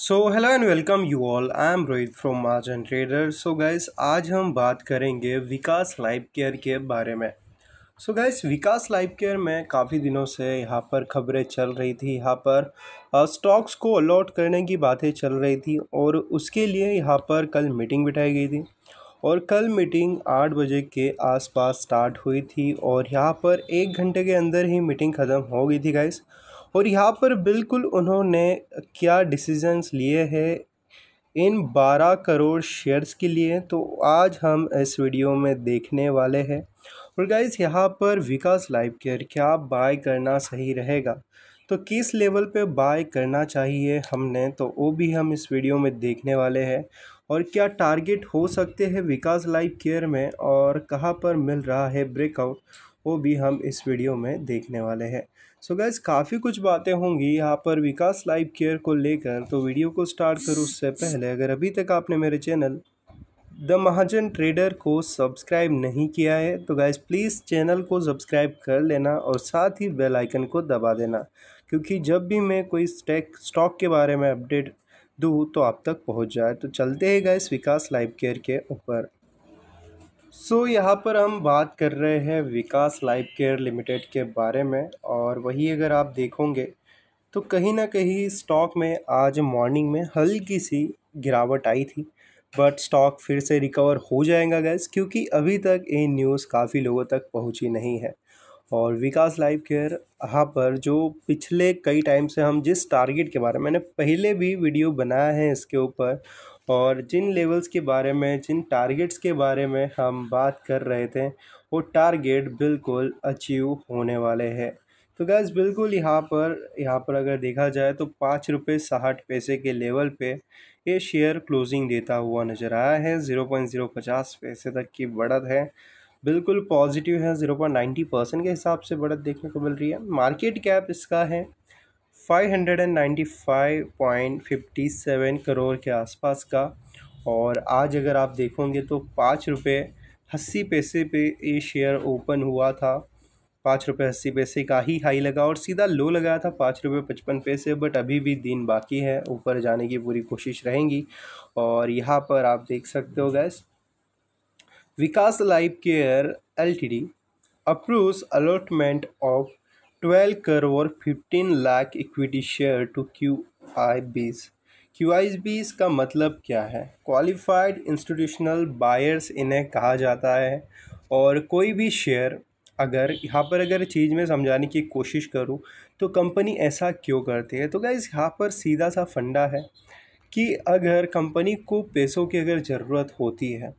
so hello and welcome you all I am Rohit from and trader so guys आज हम बात करेंगे विकास life care के बारे में so so guys Vikas Lifecare में काफ़ी दिनों से यहाँ पर खबरें चल रही थी यहाँ पर स्टॉक्स को अलॉट करने की बातें चल रही थी और उसके लिए यहाँ पर कल मीटिंग बिठाई गई थी और कल मीटिंग आठ बजे के आसपास स्टार्ट हुई थी और यहाँ पर एक घंटे के अंदर ही मीटिंग ख़त्म हो गई थी गाइस और यहाँ पर बिल्कुल उन्होंने क्या डिसीजंस लिए हैं इन 12 करोड़ शेयर्स के लिए तो आज हम इस वीडियो में देखने वाले हैं और गाइज यहाँ पर विकास लाइफ केयर क्या बाय करना सही रहेगा तो किस लेवल पे बाय करना चाहिए हमने तो वो भी हम इस वीडियो में देखने वाले हैं और क्या टारगेट हो सकते हैं विकास लाइफ केयर में और कहाँ पर मिल रहा है ब्रेकआउट वो भी हम इस वीडियो में देखने वाले हैं सो गैस काफ़ी कुछ बातें होंगी यहाँ पर विकास लाइफ केयर को लेकर तो वीडियो को स्टार्ट करूँ उससे पहले अगर अभी तक आपने मेरे चैनल द महाजन ट्रेडर को सब्सक्राइब नहीं किया है तो गाइज प्लीज़ चैनल को सब्सक्राइब कर लेना और साथ ही बेल आइकन को दबा देना क्योंकि जब भी मैं कोई स्टेक स्टॉक के बारे में अपडेट दूँ तो आप तक पहुँच जाए तो चलते हैं गाइस विकास लाइफ केयर के ऊपर सो so, यहाँ पर हम बात कर रहे हैं विकास लाइफ केयर लिमिटेड के बारे में और वही अगर आप देखोगे तो कहीं ना कहीं स्टॉक में आज मॉर्निंग में हल्की सी गिरावट आई थी बट स्टॉक फिर से रिकवर हो जाएगा गैस क्योंकि अभी तक ये न्यूज़ काफ़ी लोगों तक पहुंची नहीं है और विकास लाइफ केयर यहाँ पर जो पिछले कई टाइम से हम जिस टारगेट के बारे में मैंने पहले भी वीडियो बनाया है इसके ऊपर और जिन लेवल्स के बारे में जिन टारगेट्स के बारे में हम बात कर रहे थे वो टारगेट बिल्कुल अचीव होने वाले हैं तो गैस बिल्कुल यहाँ पर यहाँ पर अगर देखा जाए तो पाँच रुपये साठ पैसे के लेवल पे ये शेयर क्लोजिंग देता हुआ नज़र आया है ज़ीरो पॉइंट ज़ीरो पचास पैसे तक की बढ़त है बिल्कुल पॉजिटिव है ज़ीरो पॉइंट नाइन्टी परसेंट के हिसाब से बढ़त देखने को मिल रही है मार्केट कैप इसका है 595.57 करोड़ के आसपास का और आज अगर आप देखोगे तो पाँच रुपये अस्सी पैसे पे ये शेयर ओपन हुआ था पाँच रुपये अस्सी पैसे का ही हाई लगा और सीधा लो लगाया था पाँच रुपये पचपन पैसे बट अभी भी दिन बाकी है ऊपर जाने की पूरी कोशिश रहेंगी और यहाँ पर आप देख सकते हो guys Vikas Lifecare L T D approves allotment of twelve crore fifteen lakh equity share to Q I Bs Q आई बीज का मतलब क्या है क्वालिफाइड इंस्टीट्यूशनल बायर्स इन्हें कहा जाता है और कोई भी शेयर अगर यहाँ पर अगर चीज़ में समझाने की कोशिश करूँ तो कंपनी ऐसा क्यों करती है तो क्या इस यहाँ पर सीधा सा फंडा है कि अगर कंपनी को पैसों की अगर ज़रूरत होती है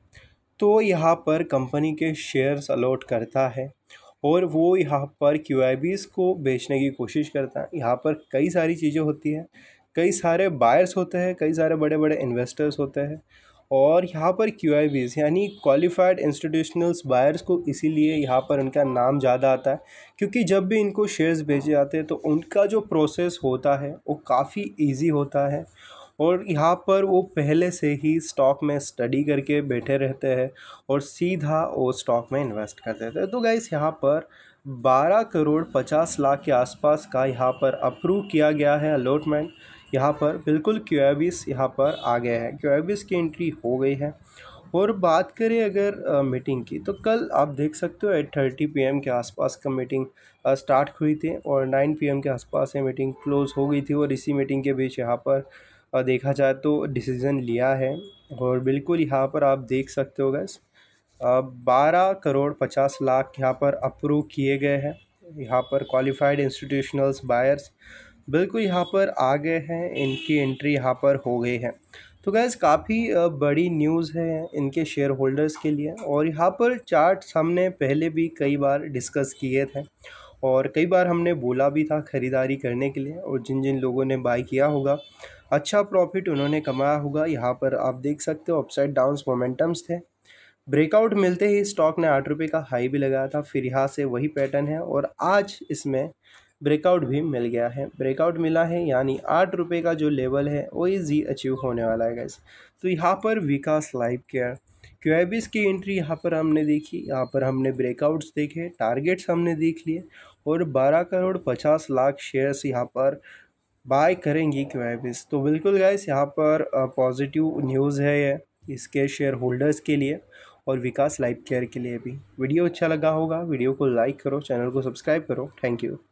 तो यहाँ पर कंपनी के शेयर्स अलॉट करता है और वो यहाँ पर क्यू को बेचने की कोशिश करता है यहाँ पर कई सारी चीज़ें होती हैं कई सारे बायर्स होते हैं कई सारे बड़े बड़े इन्वेस्टर्स होते हैं और यहाँ पर क्यू यानी क्वालिफाइड इंस्टीट्यूशनल्स बायर्स को इसीलिए यहाँ पर उनका नाम ज़्यादा आता है क्योंकि जब भी इनको शेयर्स भेजे जाते हैं तो उनका जो प्रोसेस होता है वो काफ़ी ईजी होता है और यहाँ पर वो पहले से ही स्टॉक में स्टडी करके बैठे रहते हैं और सीधा वो स्टॉक में इन्वेस्ट कर देते हैं तो गाइस यहाँ पर 12 करोड़ 50 लाख के आसपास का यहाँ पर अप्रूव किया गया है अलॉटमेंट यहाँ पर बिल्कुल क्यूएबिस यहाँ पर आ गए हैं क्यूएबिस की एंट्री हो गई है और बात करें अगर आ, मीटिंग की तो कल आप देख सकते हो एट थर्टी पी के आसपास का मीटिंग आ, स्टार्ट हुई थी और नाइन पी के आसपास ये मीटिंग क्लोज़ हो गई थी और इसी मीटिंग के बीच यहाँ पर देखा जाए तो डिसीज़न लिया है और बिल्कुल यहाँ पर आप देख सकते हो गैस बारह करोड़ पचास लाख यहाँ पर अप्रूव किए गए हैं यहाँ पर क्वालिफाइड इंस्टीट्यूशनल्स बायर्स बिल्कुल यहाँ पर आ गए हैं इनकी एंट्री यहाँ पर हो गई है तो गैस काफ़ी बड़ी न्यूज़ है इनके शेयर होल्डर्स के लिए और यहाँ पर चार्ट्स हमने पहले भी कई बार डिस्कस किए थे और कई बार हमने बोला भी था ख़रीदारी करने के लिए और जिन जिन लोगों ने बाई किया होगा अच्छा प्रॉफिट उन्होंने कमाया होगा यहाँ पर आप देख सकते हो अपसाइड डाउन मोमेंटम्स थे ब्रेकआउट मिलते ही स्टॉक ने आठ रुपये का हाई भी लगाया था फिर यहाँ से वही पैटर्न है और आज इसमें ब्रेकआउट भी मिल गया है ब्रेकआउट मिला है यानी आठ रुपये का जो लेवल है वो इजी अचीव होने वाला है गैस तो यहाँ पर विकास लाइफ केयर क्यूबिस की एंट्री यहाँ पर हमने देखी यहाँ पर हमने ब्रेकआउट्स देखे टारगेट्स हमने देख लिए और 12 करोड़ 50 लाख शेयर्स यहाँ पर बाय करेंगी क्वेबिस तो बिल्कुल गैस यहाँ पर पॉजिटिव न्यूज़ है ये इसके शेयर होल्डर्स के लिए और विकास लाइफ केयर के लिए भी वीडियो अच्छा लगा होगा वीडियो को लाइक करो चैनल को सब्सक्राइब करो थैंक यू